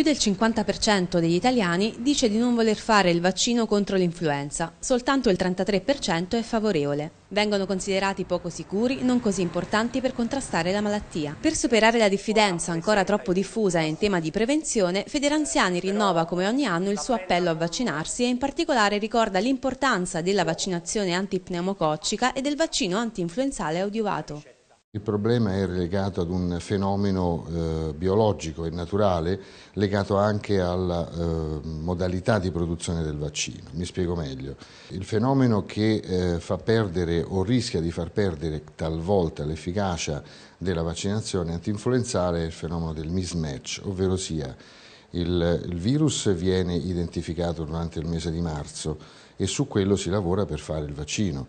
Più del 50% degli italiani dice di non voler fare il vaccino contro l'influenza, soltanto il 33% è favorevole. Vengono considerati poco sicuri, non così importanti per contrastare la malattia. Per superare la diffidenza ancora troppo diffusa in tema di prevenzione, Federanziani rinnova come ogni anno il suo appello a vaccinarsi e in particolare ricorda l'importanza della vaccinazione antipneumococcica e del vaccino antinfluenzale audiovato. Il problema è legato ad un fenomeno eh, biologico e naturale legato anche alla eh, modalità di produzione del vaccino. Mi spiego meglio. Il fenomeno che eh, fa perdere o rischia di far perdere talvolta l'efficacia della vaccinazione antinfluenzale è il fenomeno del mismatch, ovvero sia il, il virus viene identificato durante il mese di marzo e su quello si lavora per fare il vaccino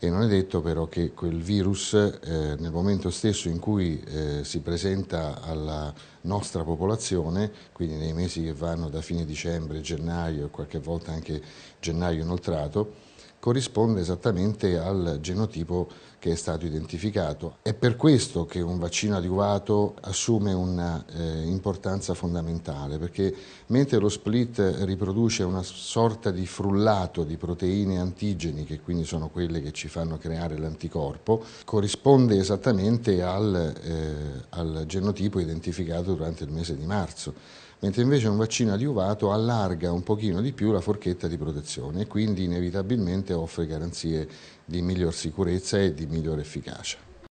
e non è detto però che quel virus eh, nel momento stesso in cui eh, si presenta alla nostra popolazione, quindi nei mesi che vanno da fine dicembre, gennaio e qualche volta anche gennaio inoltrato, corrisponde esattamente al genotipo che è stato identificato. È per questo che un vaccino adiuvato assume un'importanza eh, fondamentale, perché mentre lo split riproduce una sorta di frullato di proteine antigeni, che quindi sono quelle che ci fanno creare l'anticorpo, corrisponde esattamente al, eh, al genotipo identificato durante il mese di marzo mentre invece un vaccino adiuvato allarga un pochino di più la forchetta di protezione e quindi inevitabilmente offre garanzie di miglior sicurezza e di migliore efficacia.